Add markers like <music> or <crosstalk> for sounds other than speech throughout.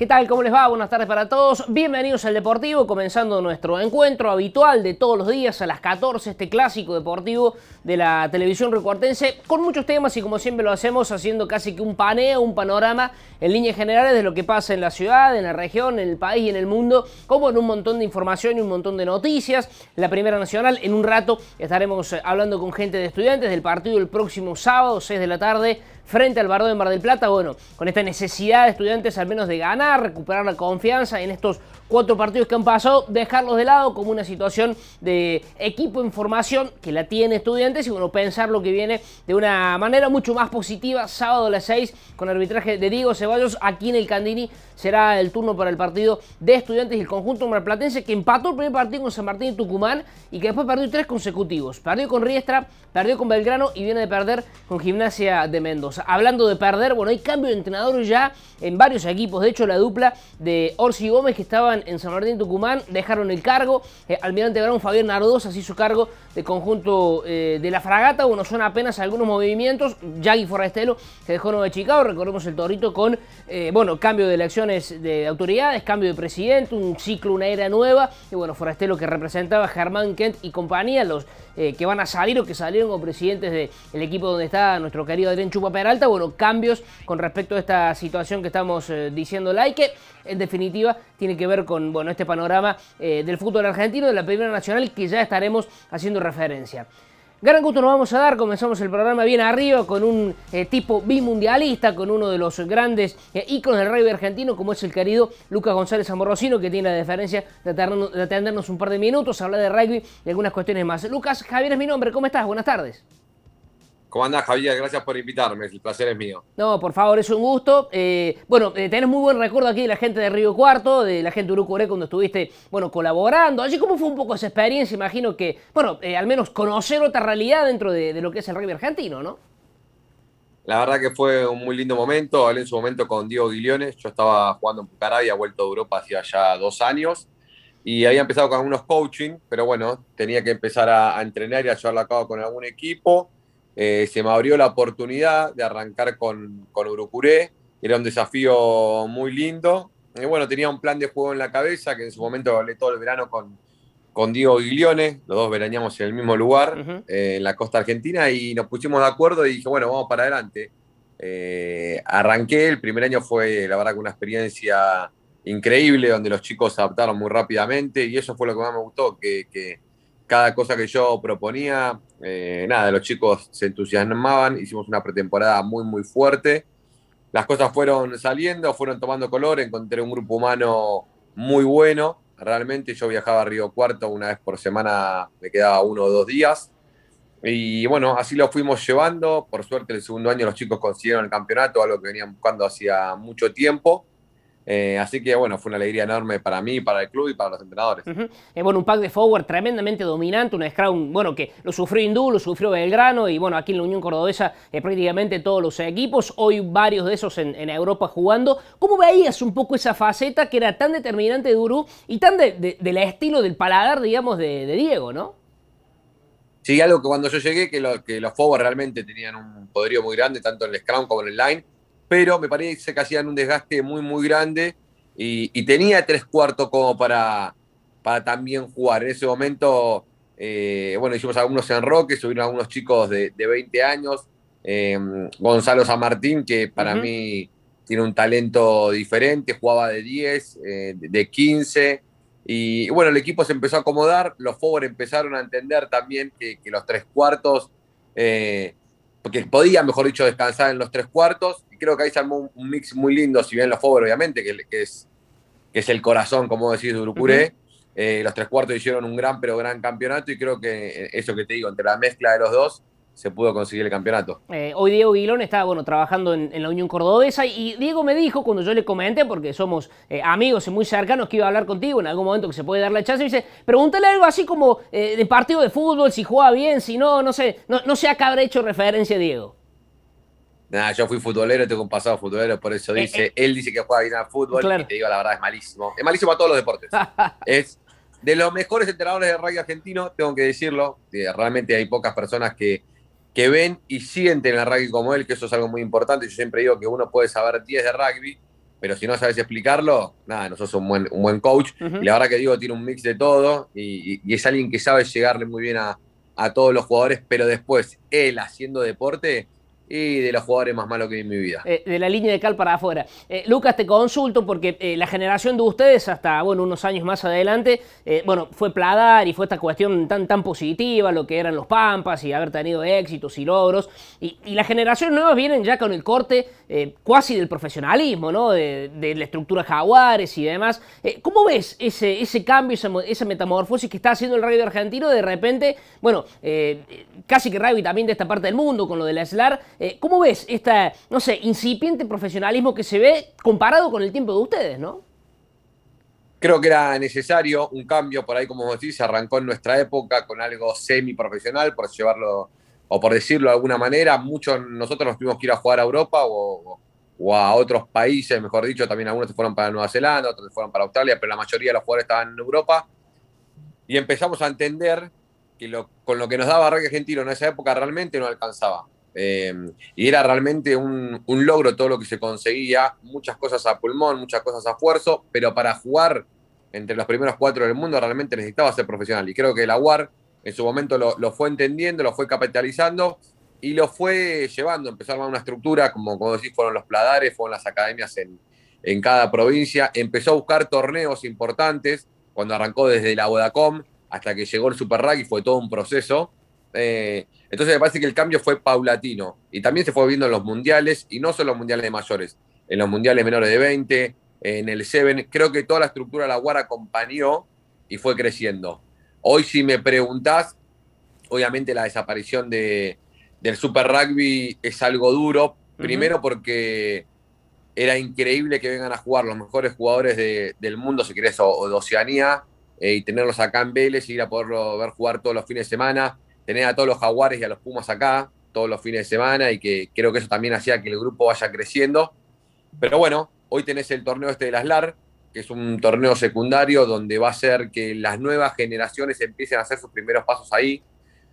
¿Qué tal? ¿Cómo les va? Buenas tardes para todos. Bienvenidos al Deportivo, comenzando nuestro encuentro habitual de todos los días a las 14, este clásico deportivo de la televisión recuartense, con muchos temas y como siempre lo hacemos haciendo casi que un paneo, un panorama en líneas generales de lo que pasa en la ciudad, en la región, en el país y en el mundo, como en un montón de información y un montón de noticias. La Primera Nacional, en un rato estaremos eh, hablando con gente de estudiantes del partido el próximo sábado, 6 de la tarde, frente al Bardo de Mar del Plata. Bueno, con esta necesidad de estudiantes al menos de ganar, recuperar la confianza en estos cuatro partidos que han pasado, dejarlos de lado como una situación de equipo en formación que la tiene estudiantes y bueno, pensar lo que viene de una manera mucho más positiva sábado a las 6 con arbitraje de Diego Ceballos aquí en el Candini será el turno para el partido de estudiantes y el conjunto marplatense que empató el primer partido con San Martín y Tucumán y que después perdió tres consecutivos, perdió con Riestra, perdió con Belgrano y viene de perder con Gimnasia de Mendoza. Hablando de perder, bueno, hay cambio de entrenador ya en varios equipos, de hecho la dupla de Orsi Gómez que estaban en San Martín Tucumán dejaron el cargo. Eh, Almirante Brown Fabián Nardosa su cargo de conjunto eh, de la fragata. Bueno, son apenas algunos movimientos. Yagi Forrestelo se dejó Nueva Chicago. Recordemos el torito con, eh, bueno, cambio de elecciones de autoridades, cambio de presidente, un ciclo, una era nueva. Y bueno, Forrestelo que representaba Germán Kent y compañía, los que van a salir o que salieron como presidentes del equipo donde está nuestro querido Adrián Chupa Peralta. Bueno, cambios con respecto a esta situación que estamos diciendo, like, que en definitiva tiene que ver con con bueno, este panorama eh, del fútbol argentino, de la Primera Nacional, que ya estaremos haciendo referencia. Gran gusto nos vamos a dar, comenzamos el programa bien arriba con un eh, tipo bimundialista, con uno de los grandes eh, íconos del rugby argentino, como es el querido Lucas González Amorrocino, que tiene la deferencia de, atendernos un par de minutos, hablar de rugby y algunas cuestiones más. Lucas, Javier es mi nombre, ¿cómo estás? Buenas tardes. ¿Cómo andás, Javier? Gracias por invitarme, el placer es mío. No, por favor, es un gusto. Eh, bueno, eh, tenés muy buen recuerdo aquí de la gente de Río Cuarto, de la gente de Urucuré, cuando estuviste, bueno, colaborando. Allí, ¿cómo fue un poco esa experiencia? Imagino que, bueno, eh, al menos conocer otra realidad dentro de, lo que es el rugby argentino, ¿no? La verdad que fue un muy lindo momento. Hablé en su momento con Diego Guillones. Yo estaba jugando en Pucará, había vuelto a Europa hacía ya dos años. Y había empezado con algunos coaching, pero bueno, tenía que empezar a, a entrenar y a llevarlo a cabo con algún equipo eh, se me abrió la oportunidad de arrancar con, con Urucuré. Era un desafío muy lindo. Y eh, bueno, tenía un plan de juego en la cabeza que en su momento hablé todo el verano con, con Diego Guilione. Los dos veraneamos en el mismo lugar, eh, en la costa argentina, y nos pusimos de acuerdo y dije, bueno, vamos para adelante. arranqué, el primer año fue, la verdad, una experiencia increíble donde los chicos se adaptaron muy rápidamente y eso fue lo que más me gustó, que cada cosa que yo proponía, eh, nada, los chicos se entusiasmaban, hicimos una pretemporada muy, muy fuerte. Las cosas fueron saliendo, fueron tomando color, encontré un grupo humano muy bueno. Realmente yo viajaba a Río Cuarto una vez por semana, me quedaba uno o dos días. Y bueno, así lo fuimos llevando. Por suerte, el segundo año los chicos consiguieron el campeonato, algo que venían buscando hacía mucho tiempo. Eh, así que bueno, fue una alegría enorme para mí, para el club y para los entrenadores. es eh, bueno, un pack de forward tremendamente dominante, un scrum, bueno, que lo sufrió Hindú, lo sufrió Belgrano y bueno, aquí en la Unión Cordobesa eh, prácticamente todos los equipos, hoy varios de esos en, Europa jugando. ¿Cómo veías un poco esa faceta que era tan determinante de Uru y tan del estilo, del paladar, digamos, de, Diego, no? Sí, algo que cuando yo llegué, que, que los forward realmente tenían un poderío muy grande, tanto en el scrum como en el line pero me parece que hacían un desgaste muy, muy grande y, tenía tres cuartos como para, para también jugar. En ese momento, eh, bueno, hicimos algunos enroques, subieron algunos chicos de, 20 años, em, Gonzalo San Martín, que para mí tiene un talento diferente, jugaba de 10, eh, de 15. Y bueno, el equipo se empezó a acomodar, los forward empezaron a entender también que, los tres cuartos eh, porque podía, mejor dicho, descansar en los tres cuartos. Y creo que ahí se un, mix muy lindo, si bien los Fowler, obviamente, que, es, que es el corazón, como decís, de Urucuré. Eh, los tres cuartos hicieron un gran, pero gran campeonato. Y creo que eh, eso que te digo, entre la mezcla de los dos, se pudo conseguir el campeonato. Eh, hoy Diego Guilón está bueno, trabajando en, la Unión Cordobesa y Diego me dijo cuando yo le comenté, porque somos eh, amigos y muy cercanos, que iba a hablar contigo en algún momento que se puede dar la chance, y dice, pregúntale algo así como eh, de partido de fútbol, si juega bien, si no, no sé, no, sé a qué habrá hecho referencia Diego. nada yo fui futbolero, tengo un pasado futbolero, por eso dice, él dice que juega bien al fútbol y te digo la verdad, es malísimo. Es malísimo a todos los deportes. <laughs> es de los mejores entrenadores de rugby argentino, tengo que decirlo. Realmente hay pocas personas que que ven y sienten el rugby como él, que eso es algo muy importante. Yo siempre digo que uno puede saber 10 de rugby, pero si no sabes explicarlo, nada, no sos un buen, coach. Y la verdad que digo, tiene un mix de todo y, y es alguien que sabe llegarle muy bien a, a todos los jugadores, pero después él haciendo deporte y de los jugadores más malos que vi en mi vida. Eh, de la línea de cal para afuera. Eh, Lucas, te consulto porque eh, la generación de ustedes hasta, bueno, unos años más adelante, bueno, fue Pladar y fue esta cuestión tan, tan positiva, lo que eran los Pampas y haber tenido éxitos y logros. Y, las la generación nueva vienen ya con el corte casi del profesionalismo, ¿no? De, de, la estructura Jaguares y demás. ¿Cómo ves ese, ese cambio, esa, metamorfosis que está haciendo el radio argentino de repente, bueno, casi que radio y también de esta parte del mundo con lo de la SLAR? Eh, ¿Cómo ves este, no sé, incipiente profesionalismo que se ve comparado con el tiempo de ustedes, no? Creo que era necesario un cambio por ahí, como decís, se arrancó en nuestra época con algo semiprofesional, por llevarlo o por decirlo de alguna manera. Muchos nosotros nos tuvimos que ir a jugar a Europa o, a otros países, mejor dicho, también algunos se fueron para Nueva Zelanda, otros se fueron para Australia, pero la mayoría de los jugadores estaban en Europa. Y empezamos a entender que con lo que nos daba Rey Argentino en esa época realmente no alcanzaba. Eh, y era realmente un, logro todo lo que se conseguía, muchas cosas a pulmón, muchas cosas a esfuerzo, pero para jugar entre los primeros cuatro del mundo realmente necesitaba ser profesional. Y creo que la UAR en su momento lo, fue entendiendo, lo fue capitalizando y lo fue llevando, empezó a armar una estructura, como, como decís, fueron los pladares, fueron las academias en, cada provincia, empezó a buscar torneos importantes, cuando arrancó desde la Vodacom hasta que llegó el Super Rugby fue todo un proceso, eh, entonces me parece que el cambio fue paulatino y también se fue viendo en los mundiales y no solo en los mundiales de mayores, en los mundiales menores de 20, en el 7, Creo que toda la estructura de la UAR acompañó y fue creciendo. Hoy, si me preguntás, obviamente la desaparición de, del Super Rugby es algo duro. Primero porque era increíble que vengan a jugar los mejores jugadores del mundo, si querés, o, de Oceanía, eh, y tenerlos acá en Vélez y ir a poderlo ver jugar todos los fines de semana tener a todos los jaguares y a los pumas acá todos los fines de semana y que creo que eso también hacía que el grupo vaya creciendo. Pero bueno, hoy tenés el torneo este de las LAR, que es un torneo secundario donde va a ser que las nuevas generaciones empiecen a hacer sus primeros pasos ahí.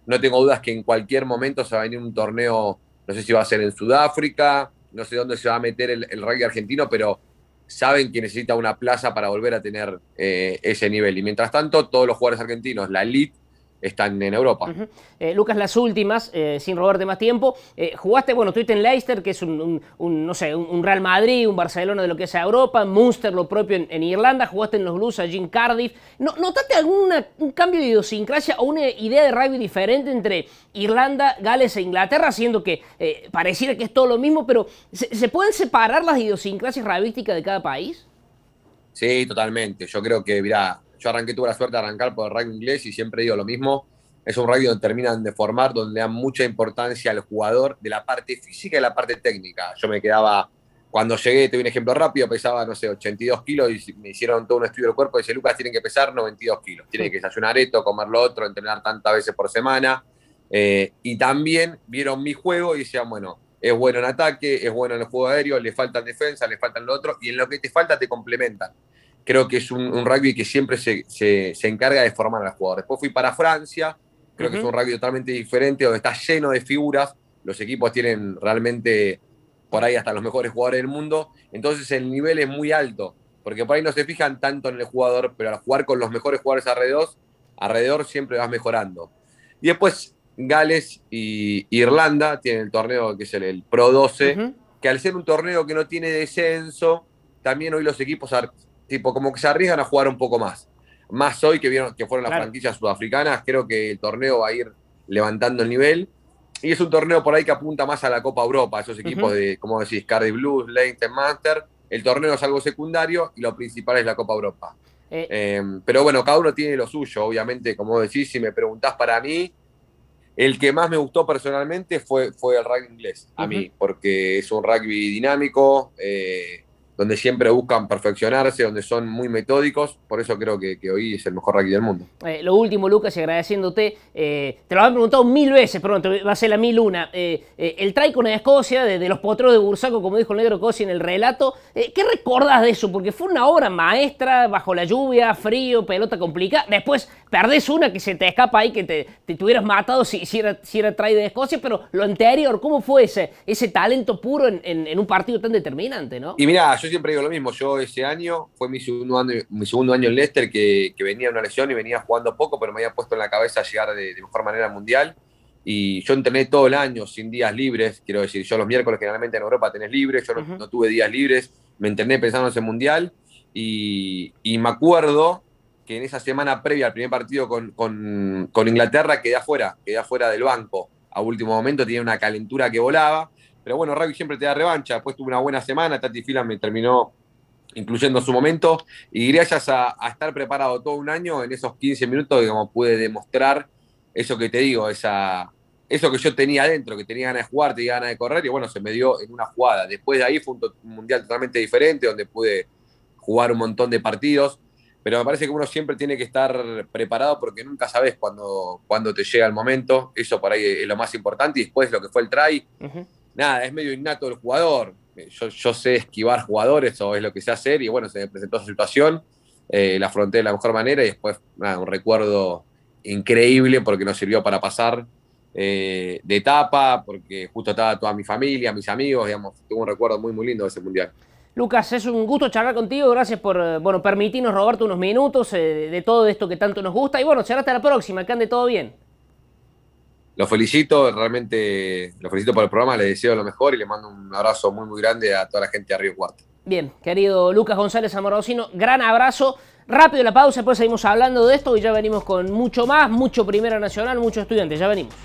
No tengo dudas que en cualquier momento se va a venir un torneo, no sé si va a ser en Sudáfrica, no sé dónde se va a meter el, rugby argentino, pero saben que necesita una plaza para volver a tener eh, ese nivel. Y mientras tanto, todos los jugadores argentinos, la elite, están en Europa. Eh, Lucas, las últimas, eh, sin robarte más tiempo. Eh, jugaste, bueno, estuviste en Leicester, que es un, no sé, un, Real Madrid, un Barcelona de lo que sea Europa, Munster lo propio en, Irlanda, jugaste en los Blues a Jim Cardiff. No, ¿Notaste algún cambio de idiosincrasia o una idea de rugby diferente entre Irlanda, Gales e Inglaterra, siendo que pareciera que es todo lo mismo, pero ¿se, ¿se pueden separar las idiosincrasias rabísticas de cada país? Sí, totalmente. Yo creo que, mirá, yo arranqué, tuve la suerte de arrancar por el rugby inglés y siempre digo lo mismo. Es un rugby donde terminan de formar, donde dan mucha importancia al jugador de la parte física y la parte técnica. Yo me quedaba, cuando llegué, te doy un ejemplo rápido, pesaba, no sé, 82 kilos y me hicieron todo un estudio del cuerpo y dice, Lucas, tienen que pesar 92 kilos. Tienen que desayunar esto, comer lo otro, entrenar tantas veces por semana. Eh, y también vieron mi juego y decían, bueno, es bueno en ataque, es bueno en el juego aéreo, le faltan defensa, le faltan lo otro, y en lo que te falta te complementan creo que es un, rugby que siempre se, encarga de formar a los jugadores. Después fui para Francia, creo que es un rugby totalmente diferente, donde está lleno de figuras, los equipos tienen realmente por ahí hasta los mejores jugadores del mundo, entonces el nivel es muy alto, porque por ahí no se fijan tanto en el jugador, pero al jugar con los mejores jugadores alrededor, alrededor siempre vas mejorando. Y después Gales y Irlanda tienen el torneo que es el, Pro 12, que al ser un torneo que no tiene descenso, también hoy los equipos tipo, como que se arriesgan a jugar un poco más. Más hoy que, vieron, que fueron las franquicias sudafricanas, creo que el torneo va a ir levantando el nivel. Y es un torneo por ahí que apunta más a la Copa Europa, esos equipos de, como decís, Cardiff Blues, Leinster, Master. El torneo es algo secundario y lo principal es la Copa Europa. Eh. Eh, pero bueno, cada uno tiene lo suyo, obviamente, como decís, si me preguntás para mí, el que más me gustó personalmente fue, fue el rugby inglés, a mí, porque es un rugby dinámico, eh, donde siempre buscan perfeccionarse, donde son muy metódicos, por eso creo que, hoy es el mejor rugby del mundo. Eh, lo último, Lucas, y agradeciéndote, eh, te lo han preguntado mil veces, perdón, va a ser la mil una, eh, el try de Escocia, de, los potros de Bursaco, como dijo el negro Cosi en el relato, ¿qué recordás de eso? Porque fue una obra maestra, bajo la lluvia, frío, pelota complicada, después Perdés una que se te escapa ahí, que te, tuvieras matado si, si era, traído de Escocia, pero lo anterior, ¿cómo fue ese, ese talento puro en, un partido tan determinante, no? Y mira, yo siempre digo lo mismo, yo ese año, fue mi segundo año, mi año en Leicester, que, que venía una lesión y venía jugando poco, pero me había puesto en la cabeza llegar de, mejor manera al Mundial y yo entrené todo el año sin días libres, quiero decir, yo los miércoles generalmente en Europa tenés libres, yo no, tuve días libres, me entrené pensando en ese mundial y, y, me acuerdo que en esa semana previa al primer partido con, con, Inglaterra quedé afuera, quedé afuera del banco. A último momento tenía una calentura que volaba, pero bueno, Rugby siempre te da revancha. Después tuve una buena semana, Tati Fila me terminó incluyendo su momento, y gracias a, estar preparado todo un año, en esos 15 minutos, como pude demostrar eso que te digo, esa, eso que yo tenía adentro, que tenía ganas de jugar, tenía ganas de correr, y bueno, se me dio en una jugada. Después de ahí fue un mundial totalmente diferente, donde pude jugar un montón de partidos, pero me parece que uno siempre tiene que estar preparado porque nunca sabes cuándo cuando te llega el momento. Eso por ahí es lo más importante. Y después lo que fue el try, nada, es medio innato el jugador. Yo, sé esquivar jugadores o es lo que sé hacer. Y bueno, se me presentó esa situación, eh, la afronté de la mejor manera. Y después, un recuerdo increíble porque nos sirvió para pasar eh, de etapa, porque justo estaba toda mi familia, mis amigos. Digamos, tuve un recuerdo muy, muy lindo de ese mundial. Lucas, es un gusto charlar contigo. Gracias por eh, bueno, permitirnos robarte unos minutos eh, de todo esto que tanto nos gusta. Y bueno, será hasta la próxima, que ande todo bien. Lo felicito, realmente lo felicito por el programa, le deseo lo mejor y le mando un abrazo muy, muy grande a toda la gente de Río Cuarto. Bien, querido Lucas González Amorosino, gran abrazo. Rápido la pausa, después seguimos hablando de esto y ya venimos con mucho más, mucho Primera Nacional, muchos estudiantes, Ya venimos.